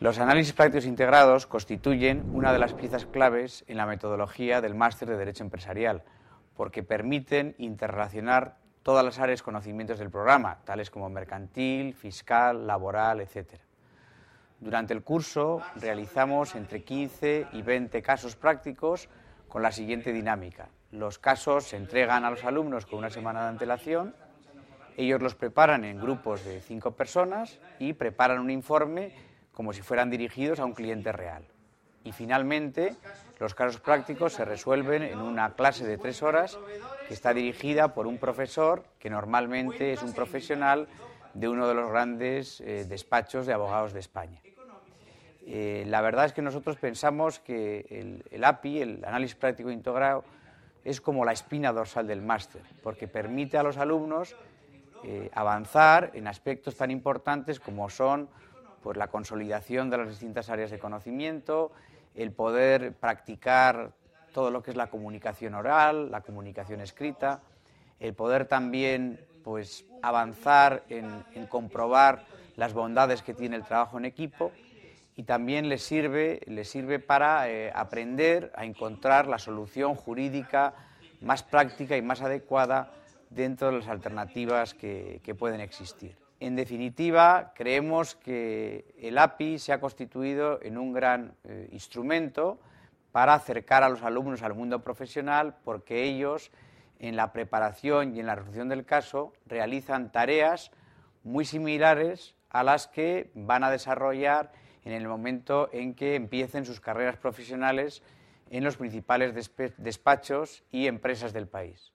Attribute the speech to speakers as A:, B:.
A: Los análisis prácticos integrados constituyen una de las piezas claves en la metodología del máster de Derecho Empresarial, porque permiten interrelacionar todas las áreas conocimientos del programa, tales como mercantil, fiscal, laboral, etc. Durante el curso realizamos entre 15 y 20 casos prácticos con la siguiente dinámica. Los casos se entregan a los alumnos con una semana de antelación, ellos los preparan en grupos de cinco personas y preparan un informe como si fueran dirigidos a un cliente real. Y finalmente, los casos prácticos se resuelven en una clase de tres horas que está dirigida por un profesor que normalmente es un profesional de uno de los grandes eh, despachos de abogados de España. Eh, la verdad es que nosotros pensamos que el, API, el análisis práctico integrado, es como la espina dorsal del máster, porque permite a los alumnos eh, avanzar en aspectos tan importantes como son pues la consolidación de las distintas áreas de conocimiento, el poder practicar todo lo que es la comunicación oral, la comunicación escrita, el poder también pues, avanzar en, comprobar las bondades que tiene el trabajo en equipo y también les sirve, para eh, aprender a encontrar la solución jurídica más práctica y más adecuada dentro de las alternativas que pueden existir. En definitiva, creemos que el API se ha constituido en un gran eh, instrumento para acercar a los alumnos al mundo profesional porque ellos en la preparación y en la resolución del caso realizan tareas muy similares a las que van a desarrollar en el momento en que empiecen sus carreras profesionales en los principales despachos y empresas del país.